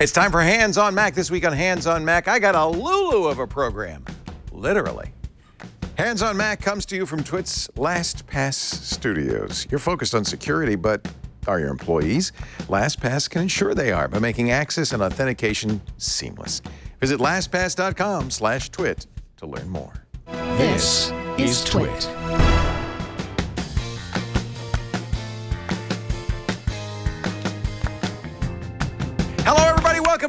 It's time for Hands on Mac. This week on Hands on Mac, I got a Lulu of a program, literally. Hands on Mac comes to you from Twit's LastPass studios. You're focused on security, but are your employees? LastPass can ensure they are by making access and authentication seamless. Visit lastpass.com slash twit to learn more. This is Twit.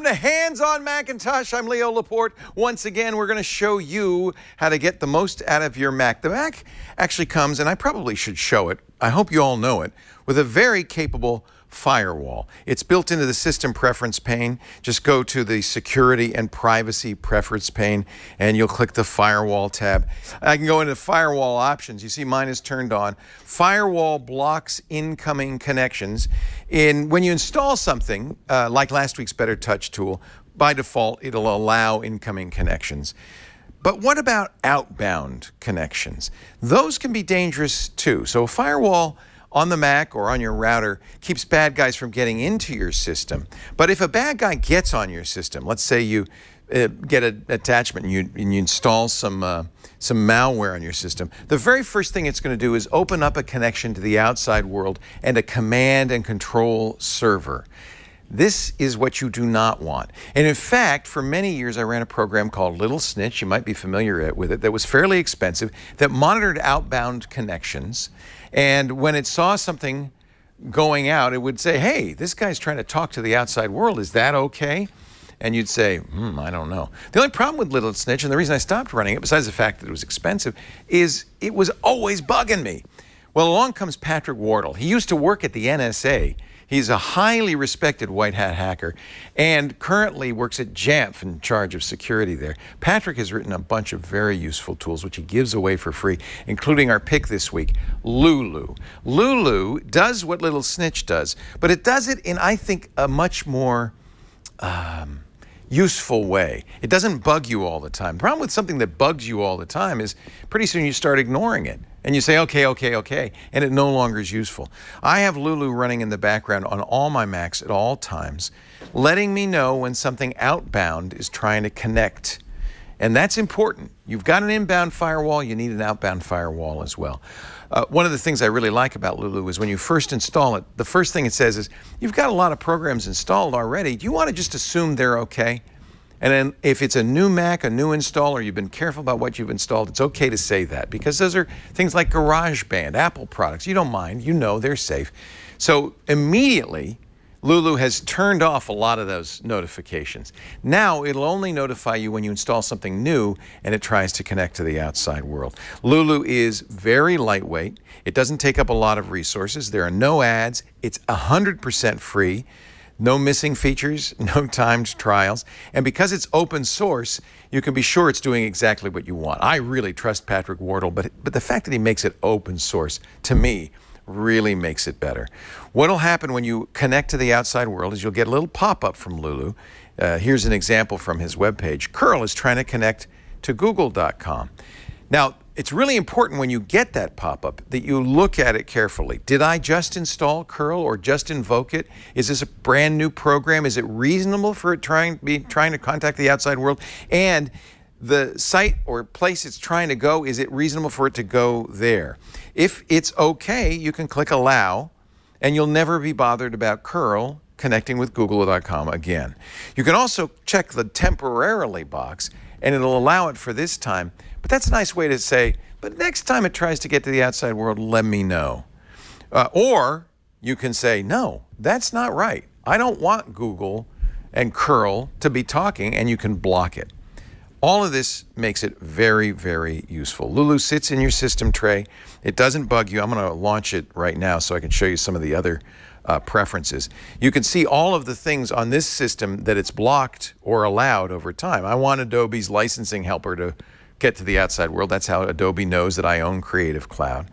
Welcome to Hands on Macintosh. I'm Leo Laporte. Once again, we're going to show you how to get the most out of your Mac. The Mac actually comes, and I probably should show it. I hope you all know it, with a very capable firewall. It's built into the system preference pane. Just go to the security and privacy preference pane and you'll click the firewall tab. I can go into firewall options. You see mine is turned on. Firewall blocks incoming connections. In when you install something uh, like last week's Better Touch tool, by default it'll allow incoming connections. But what about outbound connections? Those can be dangerous too. So a firewall on the Mac or on your router keeps bad guys from getting into your system. But if a bad guy gets on your system, let's say you uh, get an attachment and you, and you install some, uh, some malware on your system, the very first thing it's going to do is open up a connection to the outside world and a command and control server. This is what you do not want. And in fact, for many years, I ran a program called Little Snitch, you might be familiar with it, that was fairly expensive, that monitored outbound connections. And when it saw something going out, it would say, hey, this guy's trying to talk to the outside world. Is that okay? And you'd say, hmm, I don't know. The only problem with Little Snitch, and the reason I stopped running it, besides the fact that it was expensive, is it was always bugging me. Well, along comes Patrick Wardle. He used to work at the NSA He's a highly respected white hat hacker and currently works at Jamf in charge of security there. Patrick has written a bunch of very useful tools which he gives away for free, including our pick this week, Lulu. Lulu does what Little Snitch does, but it does it in, I think, a much more. Um, useful way. It doesn't bug you all the time. The problem with something that bugs you all the time is pretty soon you start ignoring it and you say, okay, okay, okay, and it no longer is useful. I have Lulu running in the background on all my Macs at all times, letting me know when something outbound is trying to connect and that's important. You've got an inbound firewall, you need an outbound firewall as well. Uh, one of the things I really like about Lulu is when you first install it, the first thing it says is, you've got a lot of programs installed already. Do you want to just assume they're okay? And then if it's a new Mac, a new install, or you've been careful about what you've installed, it's okay to say that because those are things like GarageBand, Apple products. You don't mind, you know they're safe. So immediately, Lulu has turned off a lot of those notifications. Now it'll only notify you when you install something new and it tries to connect to the outside world. Lulu is very lightweight. It doesn't take up a lot of resources. There are no ads. It's 100% free. No missing features, no timed trials. And because it's open source, you can be sure it's doing exactly what you want. I really trust Patrick Wardle, but, but the fact that he makes it open source, to me, really makes it better. What will happen when you connect to the outside world is you'll get a little pop up from Lulu. Uh, here's an example from his webpage. Curl is trying to connect to google.com. Now, it's really important when you get that pop up that you look at it carefully. Did I just install curl or just invoke it? Is this a brand new program? Is it reasonable for it trying be trying to contact the outside world? And the site or place it's trying to go, is it reasonable for it to go there? If it's okay, you can click allow and you'll never be bothered about curl connecting with google.com again. You can also check the temporarily box and it'll allow it for this time, but that's a nice way to say, but next time it tries to get to the outside world, let me know. Uh, or you can say, no, that's not right. I don't want Google and curl to be talking and you can block it. All of this makes it very, very useful. Lulu sits in your system tray. It doesn't bug you. I'm going to launch it right now so I can show you some of the other uh, preferences. You can see all of the things on this system that it's blocked or allowed over time. I want Adobe's licensing helper to get to the outside world. That's how Adobe knows that I own Creative Cloud.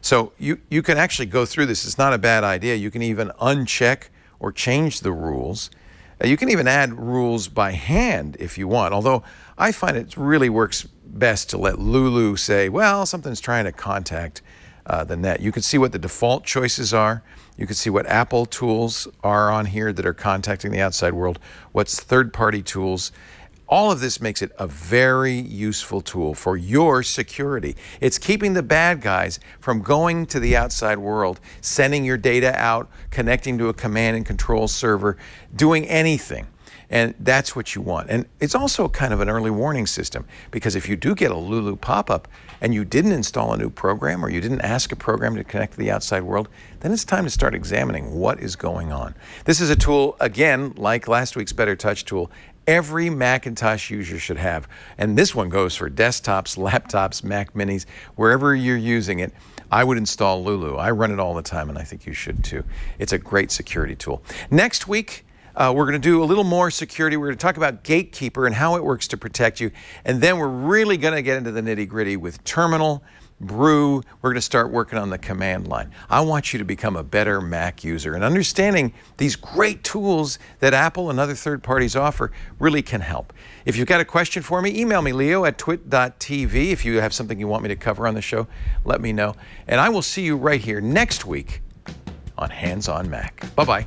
So you, you can actually go through this. It's not a bad idea. You can even uncheck or change the rules you can even add rules by hand if you want, although I find it really works best to let Lulu say, well, something's trying to contact uh, the net. You can see what the default choices are. You can see what Apple tools are on here that are contacting the outside world, what's third-party tools, all of this makes it a very useful tool for your security. It's keeping the bad guys from going to the outside world, sending your data out, connecting to a command and control server, doing anything. And that's what you want. And it's also kind of an early warning system because if you do get a Lulu pop up and you didn't install a new program or you didn't ask a program to connect to the outside world, then it's time to start examining what is going on. This is a tool, again, like last week's Better Touch tool, every Macintosh user should have. And this one goes for desktops, laptops, Mac minis, wherever you're using it. I would install Lulu. I run it all the time, and I think you should too. It's a great security tool. Next week, uh, we're going to do a little more security. We're going to talk about Gatekeeper and how it works to protect you. And then we're really going to get into the nitty gritty with Terminal brew. We're going to start working on the command line. I want you to become a better Mac user. And understanding these great tools that Apple and other third parties offer really can help. If you've got a question for me, email me, leo at twit.tv. If you have something you want me to cover on the show, let me know. And I will see you right here next week on Hands on Mac. Bye bye.